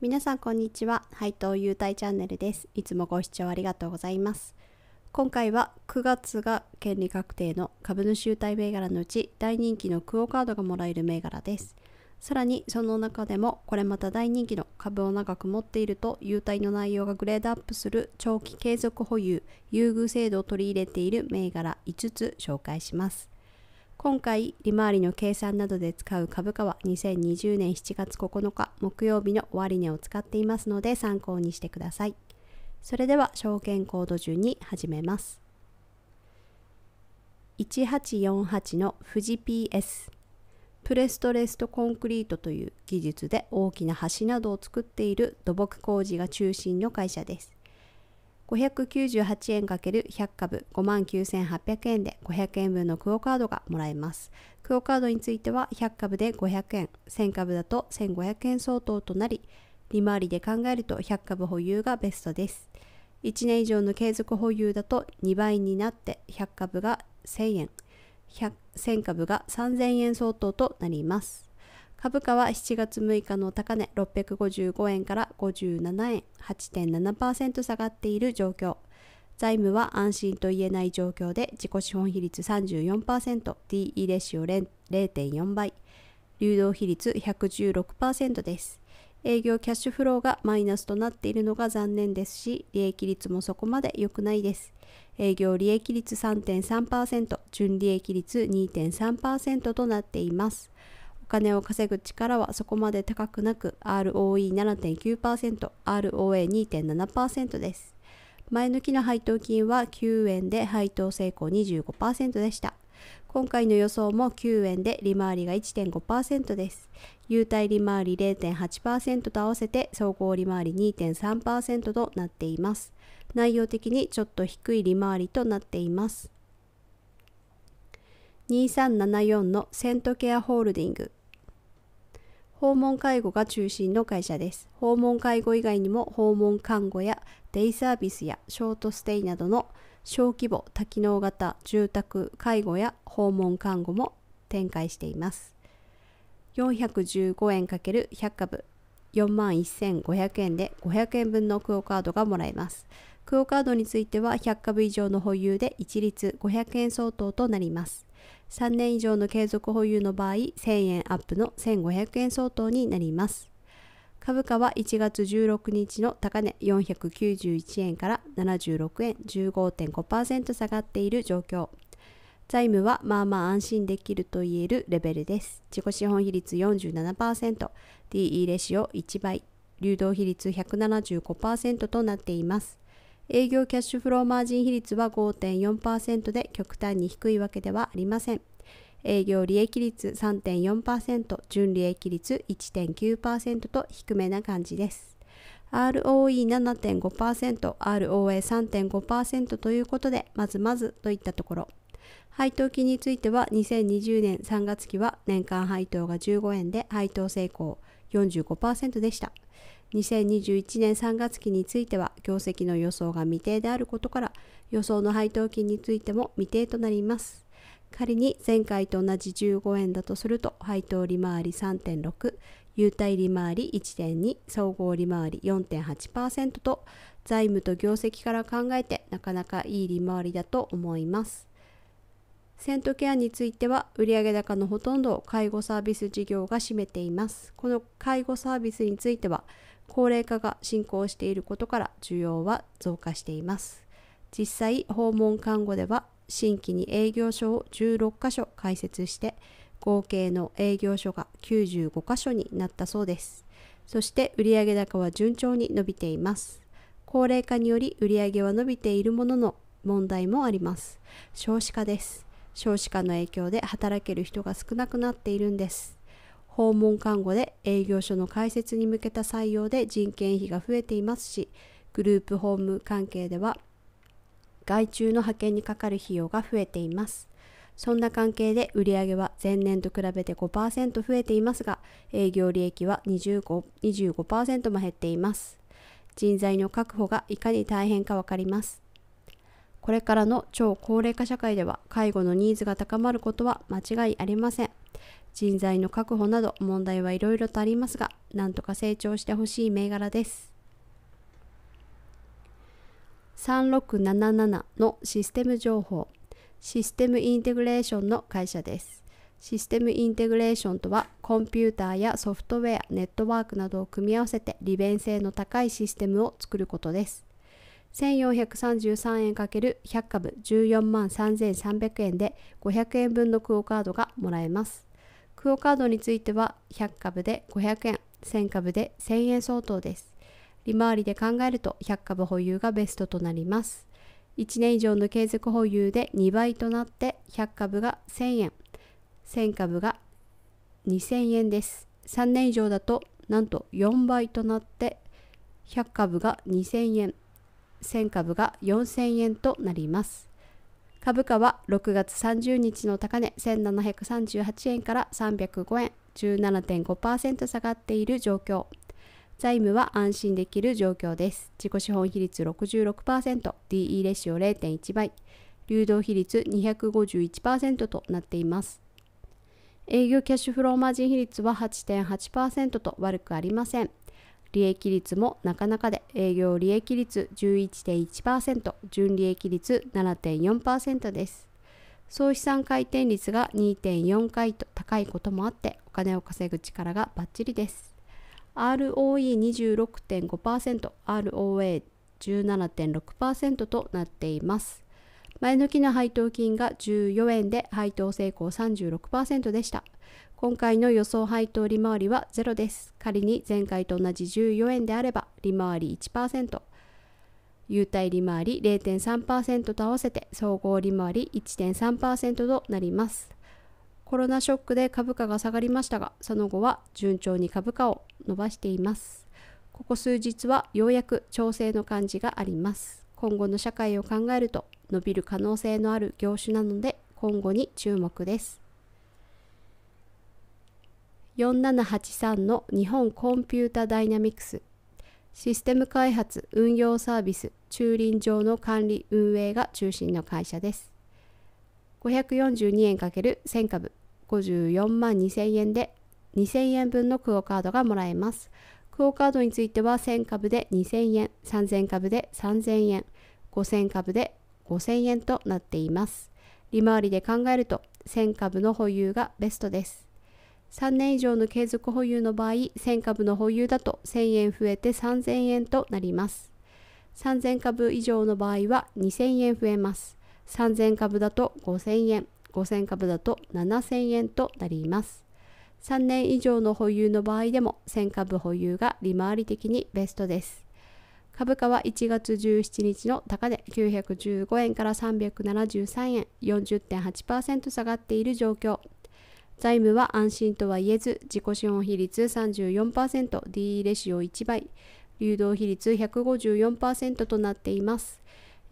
皆さんこんにちは配当優待チャンネルですいつもご視聴ありがとうございます今回は9月が権利確定の株主優待銘柄のうち大人気のクオカードがもらえる銘柄ですさらにその中でもこれまた大人気の株を長く持っていると優待の内容がグレードアップする長期継続保有優遇制度を取り入れている銘柄5つ紹介します今回、利回りの計算などで使う株価は2020年7月9日木曜日の終値を使っていますので参考にしてください。それでは証券コード順に始めます。1848の富士 PS プレストレストコンクリートという技術で大きな橋などを作っている土木工事が中心の会社です。598円 ×100 株59,800円で500円分のクオカードがもらえます。クオカードについては100株で500円、1000株だと1500円相当となり、利回りで考えると100株保有がベストです。1年以上の継続保有だと2倍になって100株が1000円、1000株が3000円相当となります。株価は7月6日の高値655円から57円8.7%下がっている状況財務は安心と言えない状況で自己資本比率 34%DE レシオ0.4倍流動比率116%です営業キャッシュフローがマイナスとなっているのが残念ですし利益率もそこまで良くないです営業利益率3.3%純利益率2.3%となっています金を稼ぐ力はそこまで高くなく ROE7.9%、ROA2.7% です。前の期の配当金は9円で配当成功25%でした。今回の予想も9円で利回りが1.5%です。優待利回り0.8%と合わせて総合利回り2.3%となっています。内容的にちょっと低い利回りとなっています。2374のセントケアホールディング訪問介護が中心の会社です。訪問介護以外にも訪問看護やデイサービスやショートステイなどの小規模多機能型住宅介護や訪問看護も展開しています。415円 ×100 株4万1500円で500円分のクオカードがもらえます。クオカードについては100株以上の保有で一律500円相当となります。3年以上の継続保有の場合1000円アップの1500円相当になります株価は1月16日の高値491円から76円15.5%下がっている状況財務はまあまあ安心できると言えるレベルです自己資本比率 47%DE レシオ1倍流動比率175%となっています営業キャッシュフローマージン比率は5.4%で極端に低いわけではありません。営業利益率3.4%、純利益率1.9%と低めな感じです。ROE7.5%、ROA3.5% ということで、まずまずといったところ。配当金については2020年3月期は年間配当が15円で配当成功45%でした。2021年3月期については業績の予想が未定であることから予想の配当金についても未定となります仮に前回と同じ15円だとすると配当利回り3.6優待利回り1.2総合利回り4.8%と財務と業績から考えてなかなかいい利回りだと思いますセントケアについては売上高のほとんどを介護サービス事業が占めていますこの介護サービスについては高齢化が進行していることから需要は増加しています実際訪問看護では新規に営業所を16カ所開設して合計の営業所が95カ所になったそうですそして売上高は順調に伸びています高齢化により売上は伸びているものの問題もあります少子化です少子化の影響で働ける人が少なくなっているんです訪問看護で営業所の開設に向けた採用で人件費が増えていますしグループホーム関係では外注の派遣にかかる費用が増えていますそんな関係で売上は前年と比べて5%増えていますが営業利益は 25%, 25も減っています人材の確保がいかに大変か分かりますこれからの超高齢化社会では介護のニーズが高まることは間違いありません人材の確保など問題はいろいろとありますが、なんとか成長してほしい銘柄です。3677のシステム情報。システムインテグレーションの会社です。システムインテグレーションとは、コンピューターやソフトウェア、ネットワークなどを組み合わせて利便性の高いシステムを作ることです。1433円 ×100 株14万3300円で500円分のクオカードがもらえます。クオカードについては100株で500円、1000株で1000円相当です。利回りで考えると100株保有がベストとなります。1年以上の継続保有で2倍となって100株が1000円、1000株が2000円です。3年以上だとなんと4倍となって100株が2000円、1000株が4000円となります。株価は6月30日の高値1738円から305円17.5%下がっている状況財務は安心できる状況です自己資本比率 66%DE レシオ0.1倍流動比率251%となっています営業キャッシュフローマージン比率は8.8%と悪くありません利益率もなかなかで営業利益率11.1%純利益率7.4%です総資産回転率が2.4回と高いこともあってお金を稼ぐ力がバッチリです ROE26.5% ROA17.6% となっています前の期の配当金が14円で配当成功36%でした。今回の予想配当利回りは0です。仮に前回と同じ14円であれば利回り1%、優待利回り0.3%と合わせて総合利回り1.3%となります。コロナショックで株価が下がりましたが、その後は順調に株価を伸ばしています。ここ数日はようやく調整の感じがあります。今後の社会を考えると伸びる可能性のある業種なので今後に注目です。4783の日本コンピュータダイナミクスシステム開発運用サービス駐輪場の管理運営が中心の会社です。542円 ×1000 株54万2000円で2000円分のクオカードがもらえます。クオカードについては1000株で2000円、3000株で3000円、5000株で5000円となっています。利回りで考えると1000株の保有がベストです。3年以上の継続保有の場合、1000株の保有だと1000円増えて3000円となります。3000株以上の場合は2000円増えます。3000株だと5000円、5000株だと7000円となります。3年以上の保有の場合でも1000株保有が利回り的にベストです。株価は1月17日の高で915円から373円40.8%下がっている状況財務は安心とは言えず自己資本比率 34%DE レシオ1倍流動比率154%となっています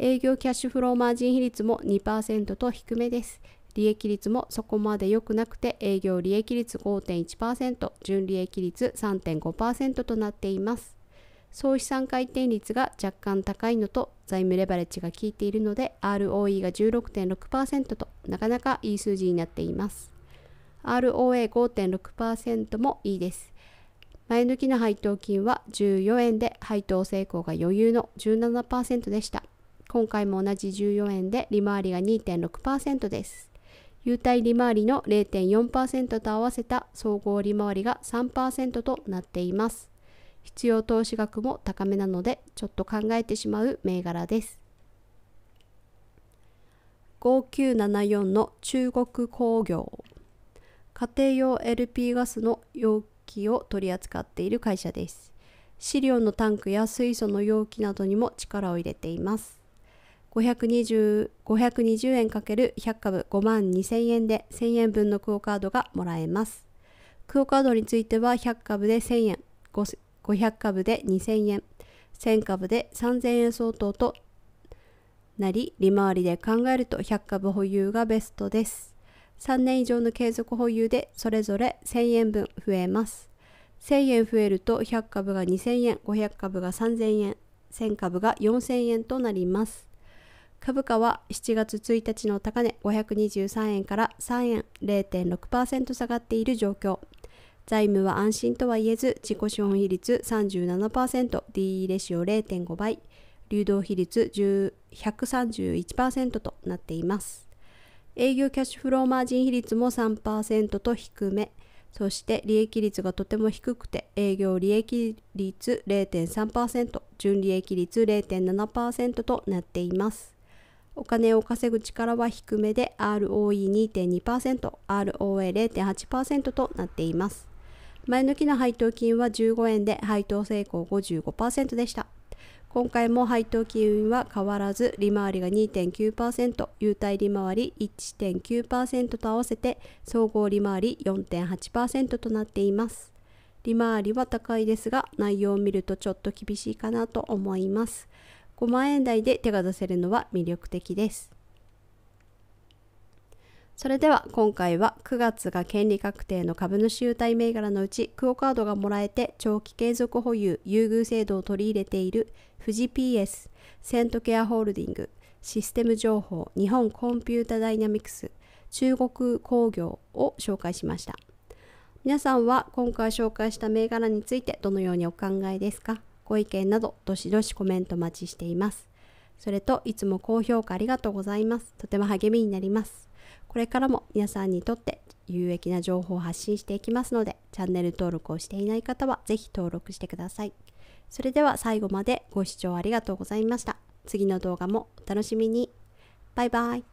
営業キャッシュフローマージン比率も2%と低めです利益率もそこまで良くなくて営業利益率5.1%純利益率3.5%となっています総資産回転率が若干高いのと財務レバレッジが効いているので ROE が16.6%となかなかいい数字になっています ROA5.6% もいいです前抜きの配当金は14円で配当成功が余裕の17%でした今回も同じ14円で利回りが2.6%です優待利回りの0.4%と合わせた総合利回りが3%となっています必要投資額も高めなのでちょっと考えてしまう銘柄です5974の中国工業家庭用 LP ガスの容器を取り扱っている会社です飼料のタンクや水素の容器などにも力を入れています 520, 520円 ×100 株5万2000円で1000円分のクオカードがもらえますクオカードについては100株で1000円500株で2000円1000株で3000円相当となり利回りで考えると100株保有がベストです3年以上の継続保有でそれぞれ1000円分増えます1000円増えると100株が2000円500株が3000円1000株が4000円となります株価は7月1日の高値523円から3円0.6%下がっている状況財務は安心とは言えず、自己資本比率37%、DE レシオ0.5倍、流動比率131%となっています。営業キャッシュフローマージン比率も3%と低め、そして利益率がとても低くて、営業利益率0.3%、純利益率0.7%となっています。お金を稼ぐ力は低めで ROE2.2%、ROA0.8% となっています。前の期の配当金は15円で配当成功55%でした。今回も配当金は変わらず利回りが2.9%、優待利回り1.9%と合わせて総合利回り4.8%となっています。利回りは高いですが内容を見るとちょっと厳しいかなと思います。5万円台で手が出せるのは魅力的です。それでは今回は9月が権利確定の株主優待銘柄のうちクオカードがもらえて長期継続保有優遇制度を取り入れている富士 PS、セントケアホールディング、システム情報、日本コンピュータダイナミクス、中国工業を紹介しました。皆さんは今回紹介した銘柄についてどのようにお考えですかご意見などどしどしコメント待ちしています。それといつも高評価ありがとうございます。とても励みになります。これからも皆さんにとって有益な情報を発信していきますので、チャンネル登録をしていない方は是非登録してください。それでは最後までご視聴ありがとうございました。次の動画もお楽しみに。バイバイ。